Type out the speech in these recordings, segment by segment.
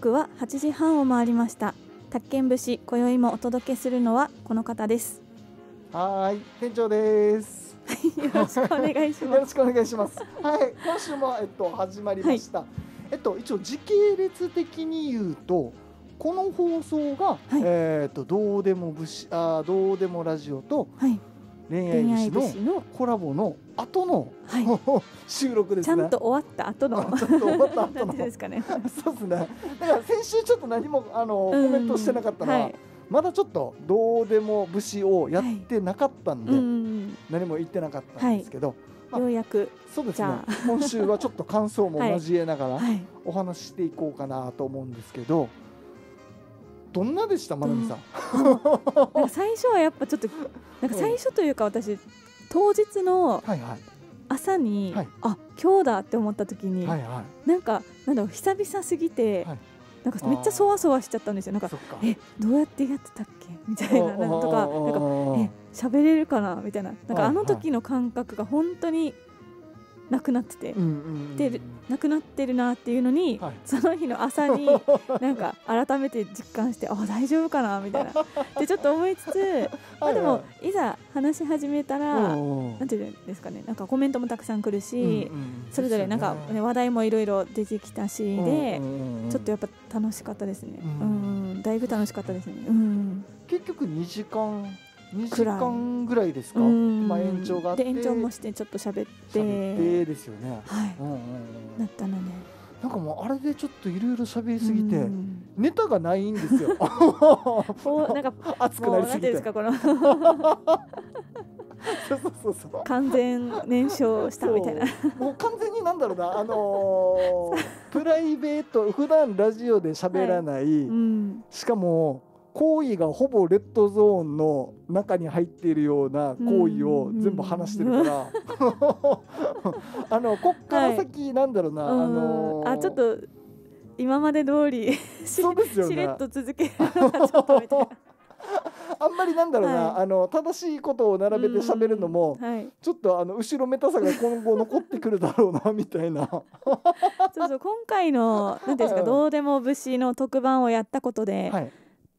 刻は8時半を回りました宅建節今宵もお届けするのはこの方ですはい店長ですよろしくお願いします よろしくお願いしますはい今週もえっと始まりました、はい、えっと一応時系列的に言うとこの放送が、はい、えっとどうでも節あどうでもラジオと、はい、恋愛節のコラボの後の、はい、収録です、ね、ちゃんと終わった後の。ちゃんと終わった後の。ですかね。そうですね。だから先週ちょっと何もあのコメントしてなかったのは、はい、まだちょっとどうでも節をやってなかったんで、はい、何も言ってなかったんですけど。まあ、ようやくそうですね今週はちょっと感想も交えながらお話ししていこうかなと思うんですけど、どんなでしたまなみさん。最初はやっぱちょっとなんか最初というか私当日の朝に、はいはい、あ今日だって思った時に、はいはい、なんかなんだろう久々すぎて、はい、なんかめっちゃそわそわしちゃったんですよなんかえどうやってやってたっけみたいななんとかなんかえ喋れるかなみたいななんかあの時の感覚が本当になくなってて、でなくなってるなっていうのに、はい、その日の朝になんか改めて実感してあ大丈夫かなみたいなでちょっと思いつつまあでもいざ話し始めたらなんていうんですかねなんかコメントもたくさん来るし、うんうん、それぞれなんか、ね、話題もいろいろ出てきたしで、ちょっとやっぱ楽しかったですね、うんだいぶ楽しかったですね。うん、結局2時間2時間ぐらいですか、まあ、延長があって延長もしてちょっと喋って喋ってですよねはい、うんうんうん、なったのねなんかもうあれでちょっといろいろ喋りすぎてネタがないんですよ。もなんか熱くなりすぎて。てこのそうそうそう完全燃焼したみたいな。もう完全になんだろうなあのー、プライベート普段ラジオで喋らない、はいうん、しかも行為がほぼレッドゾーンの中に入っているような行為を全部話してるから、あのこっから先なんだろうな、はい、あのー、あちょっと今まで通りしれっと続けるのがちょっとみたいな。あんまりなんだろうな、はい、あの正しいことを並べて喋るのも、はい、ちょっとあの後ろめたさが今後残ってくるだろうなみたいな そうそう今回の何ですか、どうでも節の特番をやったことで、はい、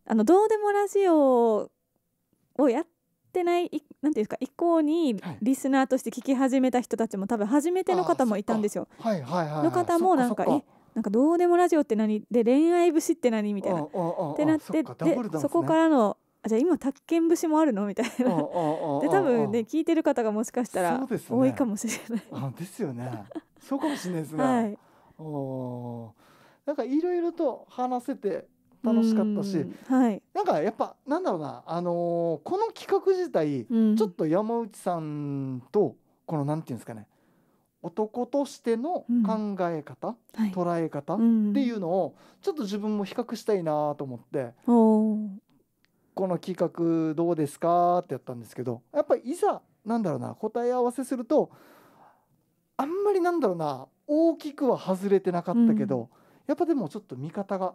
あのどうでもラジオをやってないなんていうか以降にリスナーとして聞き始めた人たちも多分初めての方もいたんですよ。はいはいはいはい、の方もなんかえなんかどうでもラジオって何で恋愛節って何みたいなってなってでそこからのあじゃあ今宅建節もあるのみたいなで多分ね聞いてる方がもしかしたら多いかもしれない。ね、ですよね。そうかもしれないですね。はい、おなんかいろいろと話せて楽しかったし、はい、なんかやっぱなんだろうな、あのー、この企画自体、うん、ちょっと山内さんとこのなんていうんですかね男としての考え方、うん捉え方っていうのをちょっと自分も比較したいなと思って、この企画どうですかってやったんですけどやっぱりいざなんだろうな答え合わせするとあんまりなんだろうな大きくは外れてなかったけど、うん、やっぱでもちょっと見方が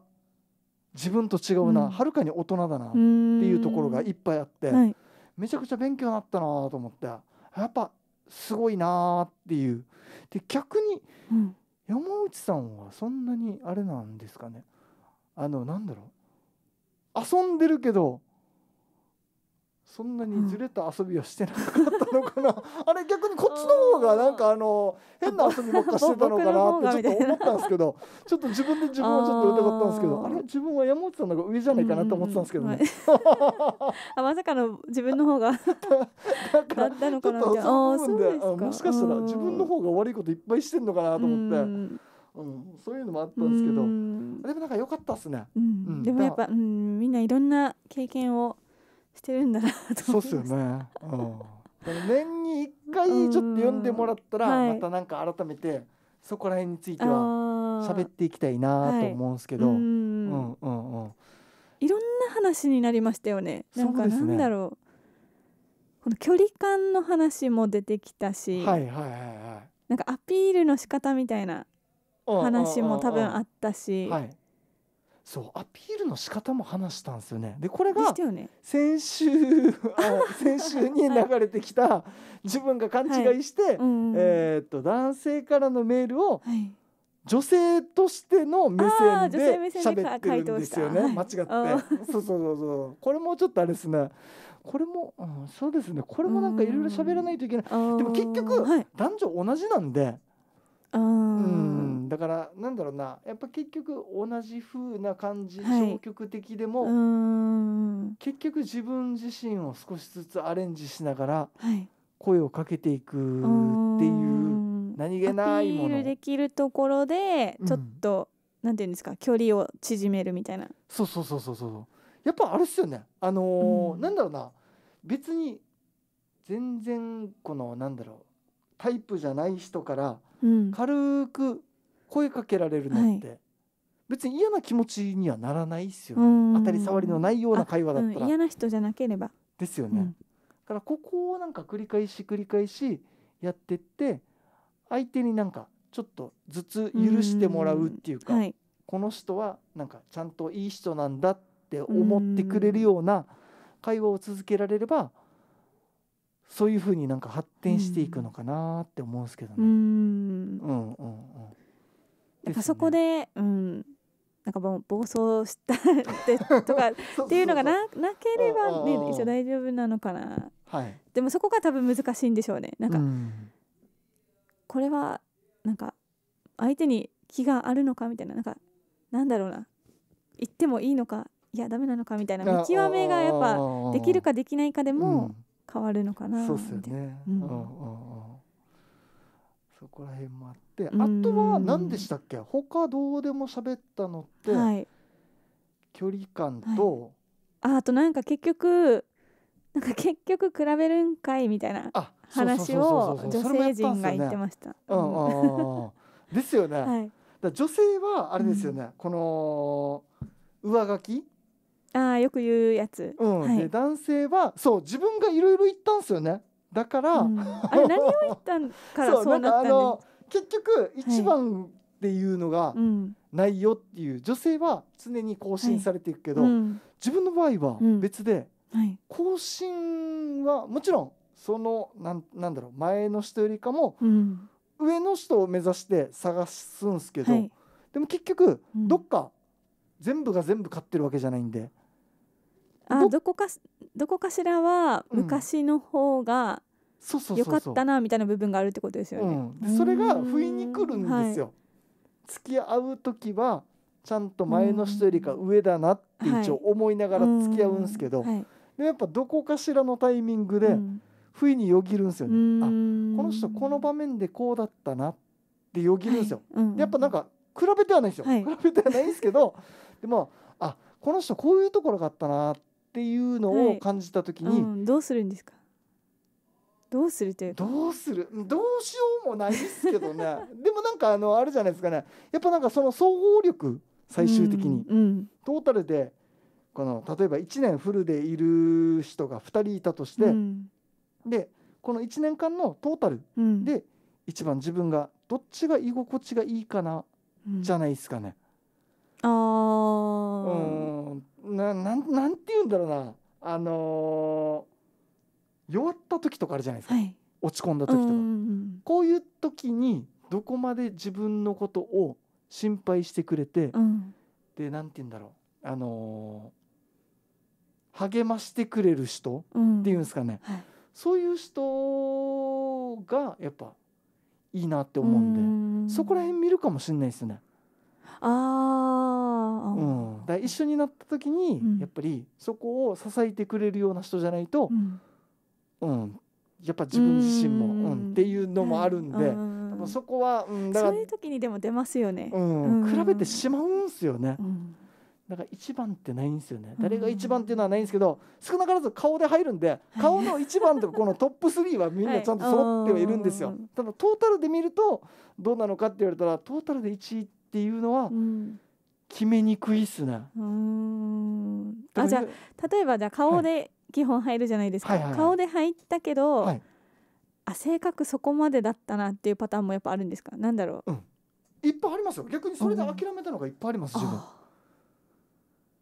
自分と違うな、は、う、る、ん、かに大人だなっていうところがいっぱいあって、はい、めちゃくちゃ勉強になったなと思ってやっぱすごいなっていうで逆に山内さんはそんなにあれなんですかねあのなんだろう遊んでるけどそんなにずれた遊びをしてなかったのかな、うん、あれ逆にこっちの方がなんかあの変な遊びばっかしてたのかなってちょっと思ったんですけどちょっと自分で自分をちょっと疑ったんですけどあれ自分は山本さんの方が上じゃないかなと思ってたんですけどね、あまさかの自分の方がだからちょっとあそうですもしかしたら自分の方が悪いこといっぱいしてんのかなと思って。うん、そういうのもあったんですけど、でもなんか良かったっすね。うん、でもやっぱ、うん、みんないろんな経験をしてるんだなそうっすよね、うん、年に一回ちょっと読んでもらったらまたなんか改めてそこら辺については喋っていきたいなと思うんですけど、はい、うんうんうんいろんな話になりましたよねなんかなんだろう、ね、この距離感の話も出てきたし、はいはいはいはい、なんかアピールの仕方みたいな話も多分あったし、はい、そうアピールの仕方も話したんですよね。でこれが先週、ね、先週に 流れてきた、自分が勘違いして、はえと男性からのメールを、女性としての目線で喋ってるんですよね、はい、間違って、そうそうそうそうこれもちょっとあれですねこれも、うん、そうですねこれもなんかいろいろ喋らないといけないでも結局、はい、男女同じなんでうん、だからなんだろうなやっぱ結局同じ風な感じ、はい、消極的でも結局自分自身を少しずつアレンジしながら声をかけていくっていう何気ないもの。できるところでちょっと、うん、なんていうんですか距離を縮めるみたいな。そうそうそうそうそうやっぱあれですよねあのーうん、なんだろうな別に全然このなんだろうタイプじゃない人から軽く声かけられるのって、はい、別に嫌な気持ちにはならないですよね当たり障りのないような会話だったら、うん、嫌な人じゃなければですよね、うん、だからここをなんか繰り返し繰り返しやってって相手になんかちょっとずつ許してもらうっていうか、はい、この人はなんかちゃんといい人なんだって思ってくれるような会話を続けられればそういうふうになんか発展していくのかなって思うんですけどね。うんうんうんね、かそこで、うん、なんかもう暴走したって とかっていうのがななければね一応大丈夫なのかな、はい、でもそこが多分難しいんでしょうねなんか、うん、これはなんか相手に気があるのかみたいななんかなんだろうな言ってもいいのかいやダメなのかみたいな見極めがやっぱできるかできないかでも変わるのかなそうですよね、うん、そこら辺もあってあとは何でしたっけ他どうでも喋ったのって、はい、距離感と、はい、あとなんか結局なんか結局比べるんかいみたいな話を女性陣が言ってました。ですよね。はい、だ女性はあれですよね、うん、この上書きあよく言うやつ、うん、はい、男性はそう自分がいろいろ言ったんですよねだから、うん、あれ何を言ったからそうなったの結局一番っていうのがないよっていう、女性は常に更新されていくけど、はい自分の場合は別で、うん更新はもちろんそのなんなんだろう前の人よりかも、上の人を目指して探すんですけど、はい、でも結局どっか全部が全部買ってるわけじゃないんで。あどこかどこかしらは昔の方がそそううよかったなみたいな部分があるってことですよね。うん、それが不意に来るんですよ。はい、付き合う時はちゃんと前の人よりか上だなって一応思いながら付き合うんですけど、はい、でやっぱどこかしらのタイミングで不意によぎるんですよね。あこの人この場面でこうだったなってよぎるんですよ。はい、やっぱなんか比べてはないですよ、比べてはないんですけどでもあこの人こういうところがあったなってっていうのを感じた時に、はいうん、どうするんですかどうするというどうするどうしようもないですけどね でもなんかあのあるじゃないですかねやっぱなんかその総合力最終的に、うんうん、トータルでこの例えば1年フルでいる人が2人いたとして、うん、でこの1年間のトータルで一番自分がどっちが居心地がいいかな、じゃないですかね。ああ。なななんて言うんだろうなあのー、弱った時とかあるじゃないですか、はい、落ち込んだ時とか、うこういう時にどこまで自分のことを心配してくれて、うん、でなんて言うんだろうあのー、励ましてくれる人っていうんですかね、うんはい、そういう人がやっぱいいなって思うんで、んそこら辺見るかもしれないですね。あだ一緒になった時に、やっぱりそこを支えてくれるような人じゃないと、うん、やっぱ自分自身も、うん、っていうのもあるんで、うん、そこは、うん、だからそういう時にでも出ますよね、うん、比べてしまうんですよね、だから一番ってないんですよね誰が一番っていうのはないんですけど、少なからず顔で入るんで顔の一番とかこのトップ3はみんなちゃんと揃ってはいるんですよ、はい、ただトータルで見るとどうなのかって言われたらトータルで1位っていうのは、うん決めにくいっすな。うんあじゃあ例えばじゃあ顔で基本入るじゃないですか、はいはいはいはい、顔で入ったけど、はい、あ性格そこまでだったなっていうパターンもやっぱあるんですかなんだろう、うん、いっぱいありますよ逆にそれで諦めたのがいっぱいあります、うん、自分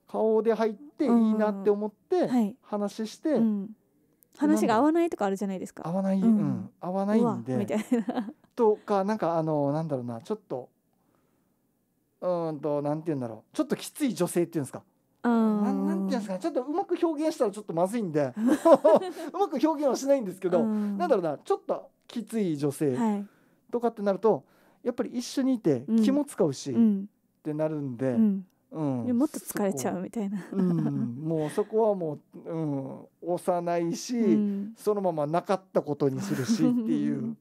顔で入っていいなって思って、話して、うん、話が合わないとかあるじゃないですか合わない、うん合わないんでみたいなとかなんかあのなんだろうなちょっとうんとなんて言うんだろうちょっときつい女性っていうんですかななんていうんですかちょっとうまく表現したらちょっとまずいんで うまく表現はしないんですけど、なんだろうなちょっときつい女性とかってなると、はい、やっぱり一緒にいて気も使うし、うん、ってなるんで、うん、うん、もっと疲れちゃうみたいな、うん、もうそこはもう、うん、押さないし、そのままなかったことにするしっていう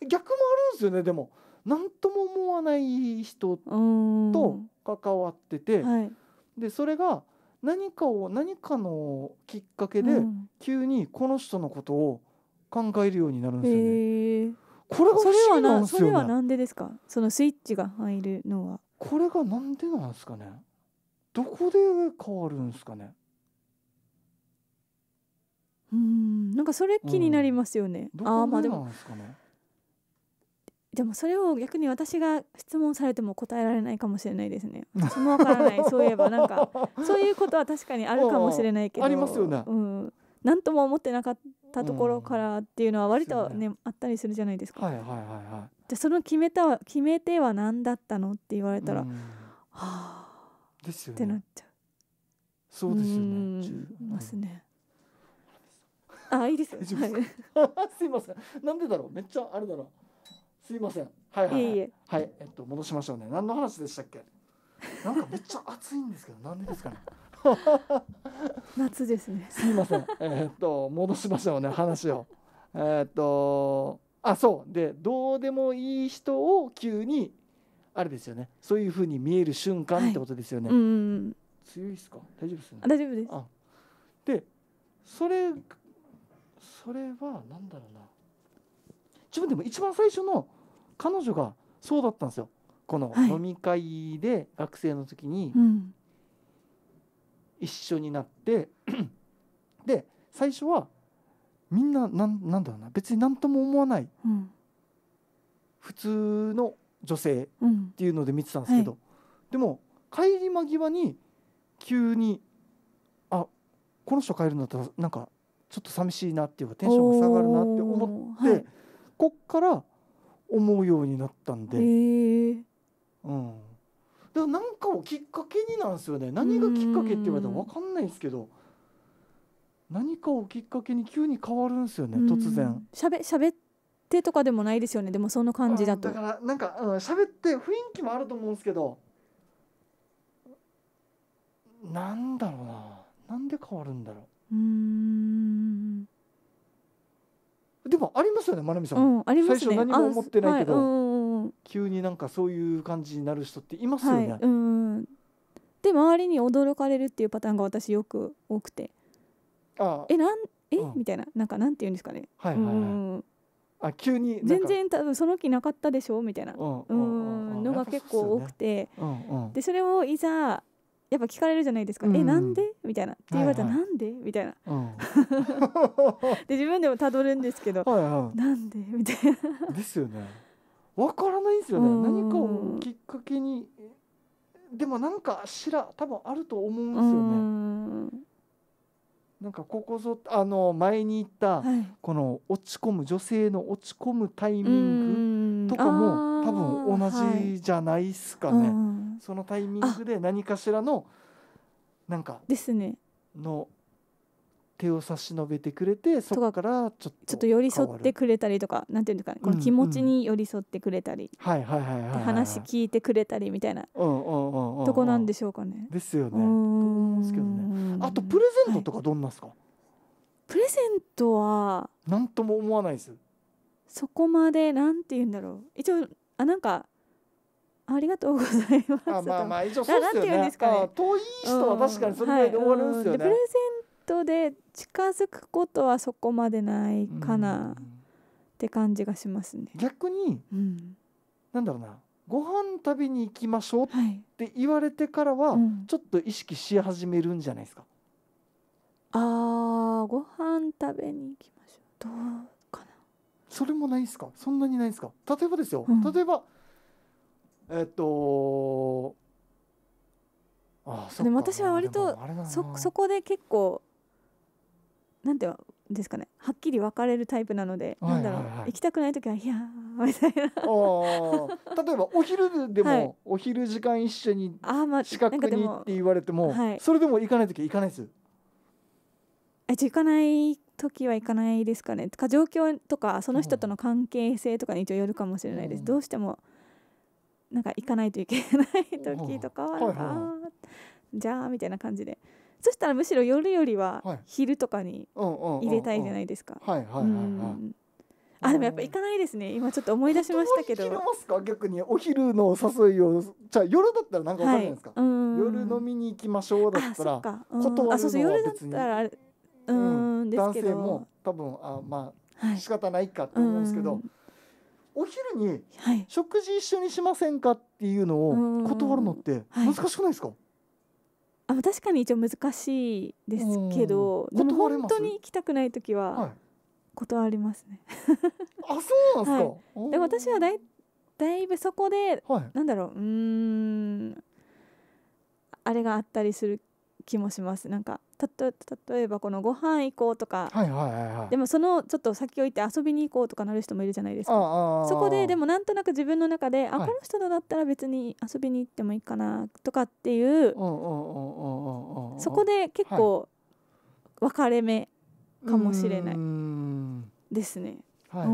逆もあるんですよねでも。何とも思わない人と関わってて、はい、でそれが何かを何かのきっかけで急にこの人のことを考えるようになるんですよね。うん、これが不思議なんですよ、ね、それはなんでですかそのスイッチが入るのは。これがなんでなんですかねどこで変わるんですかねうんなんかそれ気になりますよね。うん、どこでなんですかねでもそれを逆に私が質問されても答えられないかもしれないですね。私 もわからないそういえばなんか そういうことは確かにあるかもしれないけどありますよね。うん、何とも思ってなかったところからっていうのは割とね,、あったりするじゃないですか。はいはいはいはい、じゃその決めた決め手は何だったのって言われたら、うん、はあですよ、ね、ってなっちゃう。そうですよね。ますね。あいいですよ。す すいません。なんでだろう。めっちゃあれだろう。すいません。はいはい、はい、いえいえはい、えっと戻しましょうね。何の話でしたっけ？なんかめっちゃ暑いんですけど、なんでですかね。夏ですね。すいません。えー、っと戻しましょうね話を。えー、っとあそうでどうでもいい人を急にあれですよね。そういう風に見える瞬間ってことですよね。はい、うん。強いですか？大丈夫です、ね、大丈夫です。あでそれそれはなんだろうな。自分でも一番最初の彼女がそうだったんですよこの飲み会で学生の時に一緒になって、はいうん、で最初はみんななんなんだろうな別に何とも思わない、うん、普通の女性っていうので見てたんですけど、はい、でも帰り間際に急にあこの人帰るんだったらなんかちょっと寂しいなっていうかテンションが下がるなって思って、はい、こっから思うようになったんで、うん、でかなんかをきっかけになんですよね何がきっかけって言われたらわかんないんですけど何かをきっかけに急に変わるんですよね突然しゃべしゃべってとかでもないですよねでもその感じだとだからなんか、うん、べって雰囲気もあると思うんですけどなんだろうななんで変わるんだろううんますよねさん、うん、あります、ね、最初何も思ってないけど、はいうん、急になんかそういう感じになる人っていますよね、はい、うんで周りに驚かれるっていうパターンが私よく多くてあえなんえ、うん、みたいななんかなんて言うんですかねはいはいうんあ急に全然多分その気なかったでしょみたいな、うんのが結構多くて、ねうんうん、でそれをいざやっぱ聞かれるじゃないですか「うん、えなんで?」みたいなって言われたら「なんで?」みたいな、うん、で自分でもたどるんですけど「はいはい、なんで?」みたいな。ですよね。わからないんですよね。何かをきっかけにでもなんかしら多分あると思うんですよね。なんかここぞあの前に言った、はい、この落ち込む女性の落ち込むタイミング。とかも多分同じじゃないっすかね、はいうん、そのタイミングで何かしらのなんかですねの手を差し伸べてくれてそこからちょっとちょっと寄り添ってくれたりとかなんていうかこの気持ちに寄り添ってくれたり話聞いてくれたりみたいなとこなんでしょうかね。ですよね。ですけどねあとプレゼントとかどんなですか、はい、プレゼントは何とも思わないですそこまでなんて言うんだろう一応あなんかありがとうございますあまあまあ一応そうですよねすかね遠い人は確かにそれぐらいで終わるんですよね、はいプレゼントで近づくことはそこまでないかなって感じがしますね逆に、うん、なんだろうなご飯食べに行きましょうって言われてからは、ちょっと意識し始めるんじゃないですか、はいうん、あご飯食べに行きましょうどうそれもないですかそんなにないですか例えばですよ、うん、例えばえっとああでも私は割とそそこで結構なんていうんですかねはっきり分かれるタイプなので、なんだろう行きたくない時はいや みたいな例えばお昼でも、はい、お昼時間一緒に近くにって言われても,、それでも行かない時は行かないですえ行かない時は行かないですかねか状況とかその人との関係性とかに一応よるかもしれないです、どうしてもなんか行かないといけない時とかはなんか、じゃあみたいな感じでそしたらむしろ夜よりは昼とかに入れたいじゃないですか。あでもやっぱ行かないですね今ちょっと思い出しましたけど逆にお昼の誘いをじゃ夜だったらなんかわかるじいですか、はい、夜飲みに行きましょうだったらあそうそう夜だったらうんです男性も多分あまあ仕方ないかと思うんですけど、お昼に食事一緒にしませんかっていうのを断るのって難しくないですか、あ確かに一応難しいですけどでも本当に行きたくない時は断りますね、あそうなんですか、はい、で私はだいだいぶそこで、はい、なんだろううんあれがあったりする気もしますなんか例えばこのご飯行こうとか、はいはいはいはい、でもそのちょっと先を行って遊びに行こうとかなる人もいるじゃないですかそこででもなんとなく自分の中で、はい、あこの人だったら別に遊びに行ってもいいかなとかっていうそこで結構分かれ目かもしれないですね。はいはい、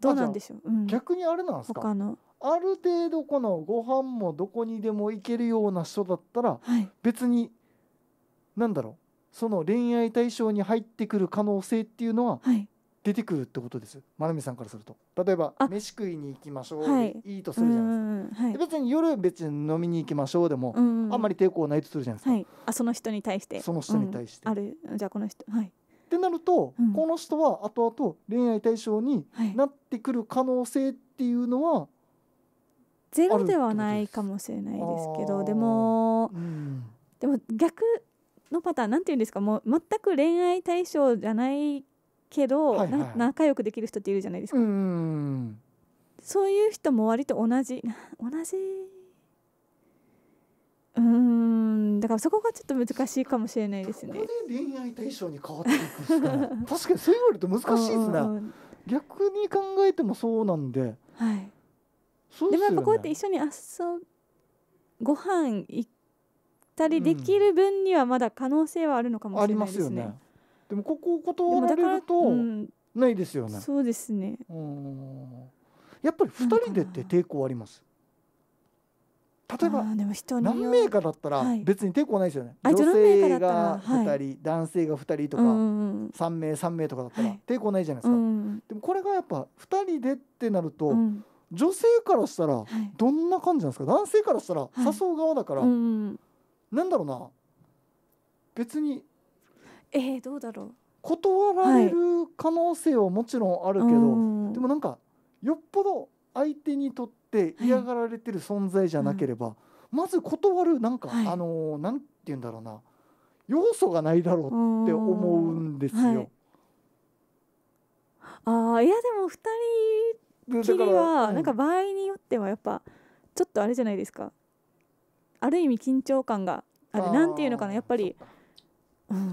どうなんでしょう、うん、逆にあれなんですか他のある程度このご飯もどこにでも行けるような人だったら、はい、別に何だろうその恋愛対象に入ってくる可能性っていうのは、出てくるってことです。まなみさんからすると、例えば飯食いに行きましょう、い、いとするじゃないですか。はい、別に夜別に飲みに行きましょうでも、あんまり抵抗ないとするじゃないですか。はい、あ、その人に対して。その人に対して。うん、ある、じゃあこの人、はい。ってなると、うん、この人は後々恋愛対象になってくる可能性っていうのはゼロではないかもしれないですけどでも、うん、でも逆のパターンなんていうんですかもう全く恋愛対象じゃないけど、はいはい、仲良くできる人っているじゃないですか。うんそういう人も割と同じ 同じうんだからそこがちょっと難しいかもしれないですね。恋愛対象に変わっていくしか確かにそう言われると難しいですね。逆に考えてもそうなんで、はい、でもやっぱこうやって一緒に遊ご飯行ったりできる分にはまだ可能性はあるのかもしれないですね。うん、ありますよね。でもここ断られるとないですよね。うん、そうですね。やっぱり二人でって抵抗あります。例えば何名かだったら別に抵抗ないですよね、はい、女性が2人、はい、男性が2人とか、うんうん、3名3名とかだったら抵抗ないじゃないですか、はい、でもこれがやっぱ2人でってなると、うん、女性からしたらどんな感じなんですか、はい、男性からしたら誘う側だから、はい、なんだろうな別にえー、どうだろう断られる可能性はもちろんあるけど、はい、でもなんかよっぽど相手にとって嫌がられてる存在じゃなければ、はいまず断るなんか、はい、あのー、なんて言うんだろうな要素がないだろうって思うんですよ。はい、あいやでも2人きりはなんか場合によってはやっぱちょっとあれじゃないですかある意味緊張感があれなんていうのかなやっぱり、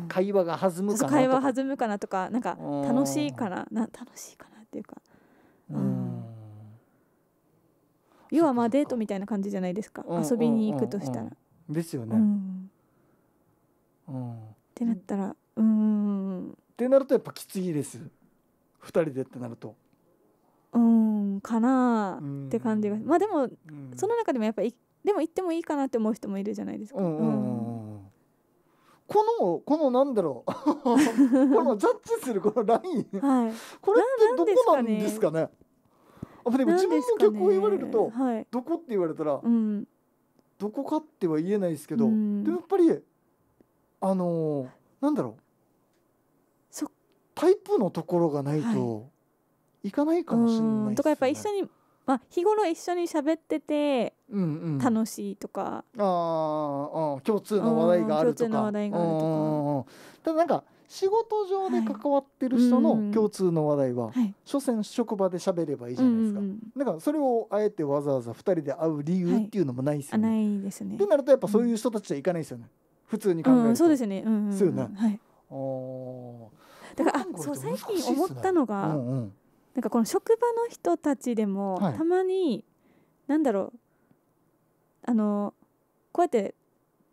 会話が弾むかな会話弾むかなとかなんか楽しいかなな楽しいかなっていうか、うん、要はまあデートみたいな感じじゃないですか、遊びに行くとしたら。ですよね。ってなったらうん。ってなるとやっぱきついです2人でってなると。うんかなって感じが、まあでも、その中でもやっぱりでも行ってもいいかなって思う人もいるじゃないですか。うんこのこのなんだろうこのジャッジするこのライン、はい、これってどこなんですかね。ねあでも自分の曲を言われると、ねどこって言われたら、うん、どこかっては言えないですけど、うん、でもやっぱりあのー、なんだろうタイプのところがないと、はい、行かないかもしれない、ね、とかやっぱ一緒に、まあ、日頃一緒に喋ってて楽しいとか、うんうん、ああ共通の話題があるとか共通の話題がただなんか仕事上で関わってる人の共通の話題は、はい、所詮職場で喋ればいいじゃないですか、うんうん、だかそれをあえてわざわざ2人で会う理由っていうのもないですよね。はい、ないですねってなるとやっぱそういう人たちは行かないですよね、普通に考えると、うん、そうですね。うんうん、そうよね、はい、だからあそう最近思ったのが、うんうんなんかこの職場の人たちでも、はい、たまになんだろうあのこうやって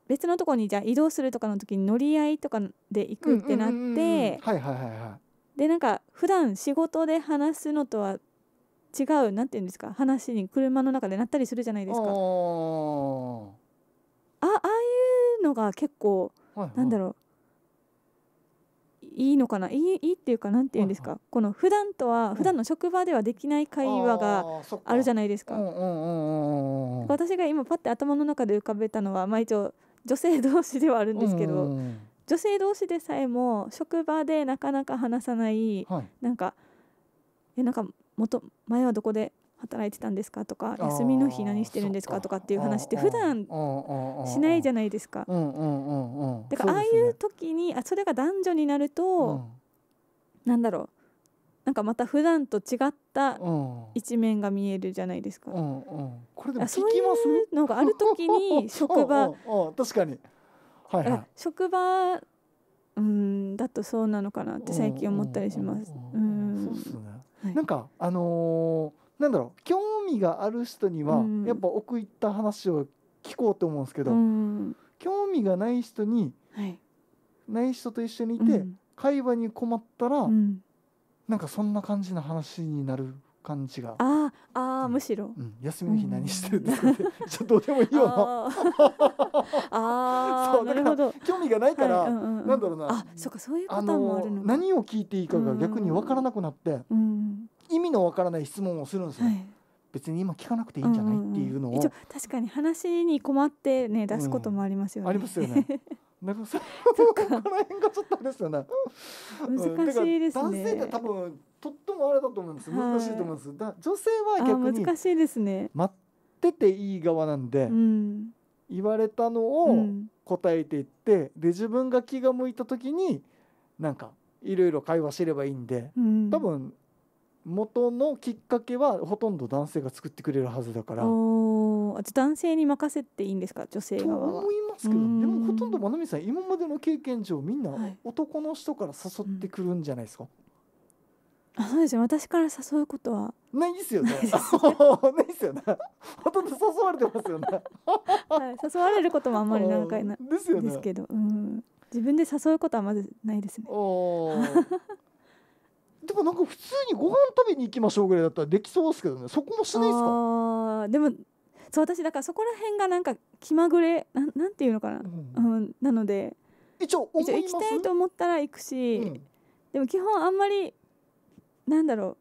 別のとこにじゃ移動するとかの時に乗り合いとかで行くってなってでなんか普段仕事で話すのとは違うなんて言うんですか話に車の中でなったりするじゃないですか。あああいうのが結構、はいはい、なんだろういいのかないいいいっていうか何て言うんですか、はいはい、この普段とは普段の職場ではできない会話があるじゃないですか。私が今パッて頭の中で浮かべたのは、まあ、一応女性同士ではあるんですけど、うんうん、女性同士でさえも職場でなかなか話さない、はい、なんかえなんか元前はどこで働いてたんですかとか休みの日何してるんですかとかっていう話って普段しないじゃないですか。だからああいう時にあそれが男女になると、うなんだろうなんかまた普段と違った一面が見えるじゃないですか。うんうん、これもそういうのがある時に 職場確かに、はいはい、職場うんだとそうなのかなって最近思ったりします。うん、うんそうですね、はい、なんかあのーなんだろう興味がある人には、やっぱ奥行った話を聞こうと思うんですけど、興味がない人に、はい、ない人と一緒にいて、会話に困ったら、うん、なんかそんな感じの話になる感じがああ、うん、むしろ、うん、休みの日何してるんですか、て、うん、ちょっとどうでもいいよなあ そうだか興味がないから、はいうんうん、なんだろうなあそうかそういうパターンもあるの何を聞いていいかが逆に分からなくなって、うん、意味のわからない質問をするんですね、はい、別に今聞かなくていいんじゃないっていうのを、うん確かに話に困ってね出すこともありますよね、うん、ありますよね なんかそそかこの辺がちょっとあれですよね難しいですね、男性って多分とってもあれだと思うんです難しいと思うんです、だ女性は逆に難しいですね待ってていい側なんで、うん、言われたのを答えていって、で自分が気が向いた時になんかいろいろ会話すればいいんで、うん、多分元のきっかけはほとんど男性が作ってくれるはずだから男性に任せていいんですか女性と思いますけどでもほとんどまなみさん今までの経験上みんな男の人から誘ってくるんじゃないですか、はいうん、あそうですよ私から誘うことはないですよね。ないですよね。ほとんど誘われてますよね。はい、誘われることもあんまり何回ない ですよ、ね、ですけど、うん、自分で誘うことはまずないですね。でもなんか普通にご飯食べに行きましょうぐらいだったらできそうですけどねそこもしないですかでもそう私だからそこら辺がなんか気まぐれなんなんていうのかな、うん、うん、なので一応行きたいと思ったら行くし、うん、でも基本あんまりなんだろ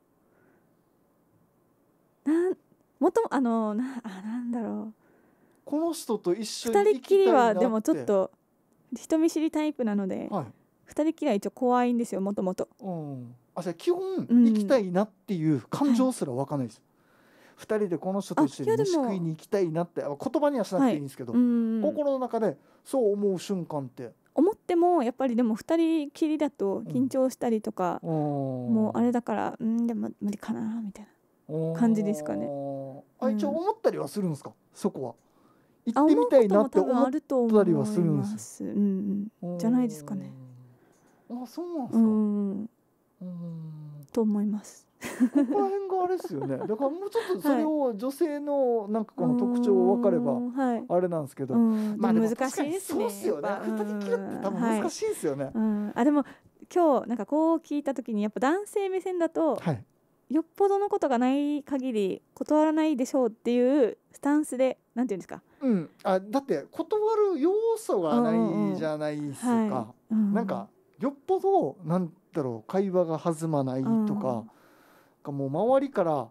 うなんもとあのなあなんだろうこの人と一緒に2人きりはでもちょっと人見知りタイプなので、はい、2人きりは一応怖いんですよもともと。うんあそれ基本行きたいなっていう感情すら分かんないです、う2人でこの人と一緒に飯食いに行きたいなって言葉にはしなくていいんですけど、心の中でそう思う瞬間って思ってもやっぱりでも2人きりだと緊張したりとか、もうあれだからうんでも無理かなみたいな感じですかね。あ一応思ったりはするんですか、そこは行ってみたいなって思ったりはするんです。うん、じゃないですかね。あそうなんですか。と思います。ここら辺があれですよね。だからもうちょっとそれを女性のなんかこの特徴分かればあれなんですけど、まあ難しいですね。そうですよね。二人きりって多分難しいですよね。あでも今日なんかこう聞いたときにやっぱ男性目線だと、よっぽどのことがない限り断らないでしょうっていうスタンスでなんていうんですか。うん。あだって断る要素がないじゃないですか。なんかよっぽどなんだろう会話が弾まないとか、うん、もう周りから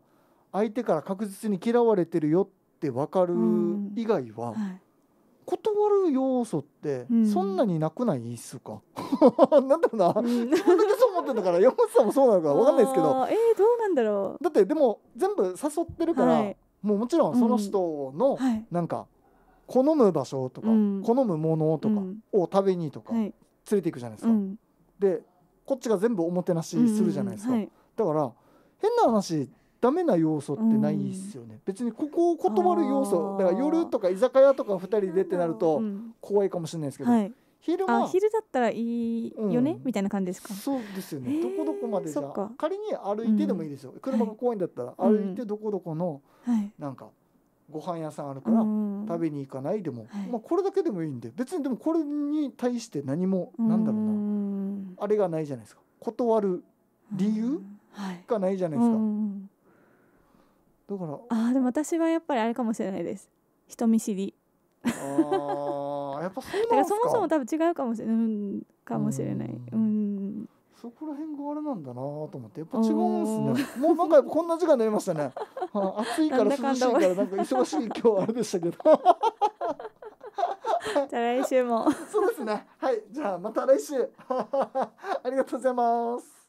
相手から確実に嫌われてるよって分かる以外は、断る要素ってそんなになくないっすか、うん、なんだろうな、うん、自分だけそう思ってんだから山本さんもそうなのか分かんないですけどえー、どうなんだろうだってでも全部誘ってるから、はい、もうもちろんその人のなんか好む場所とか、うん、好むものとかを食べにとか連れていくじゃないですか。でこっちが全部おもてなしするじゃないですか、うんうんはい、だから変な話ダメな要素ってないですよね、うん、別にここを断る要素だから夜とか居酒屋とか2人でってなると怖いかもしれないですけど、うん、昼は昼だったらいいよね、うん、みたいな感じですかそうですよね、どこどこまでじゃ仮に歩いてでもいいですよ、車が怖いんだったら歩いてどこどこのなんか、ご飯屋さんあるから食べに行かないでも、まあ、これだけでもいいんで別にでもこれに対して何もなんだろうなあれがないじゃないですか断る理由がないじゃないですか、うん、だからああでも私はやっぱりあれかもしれないです人見知りああやっぱそうなんだからそもそも多分違うかもしれない、うん、かもしれないうんそこら辺があれなんだなと思ってやっぱ違うんですねもうなんかこんな時間になりましたね、はあ、暑いから涼しいからなんか忙しい今日あれでしたけど じゃあ来週も。そうですね。はい、じゃあまた来週。ありがとうございます。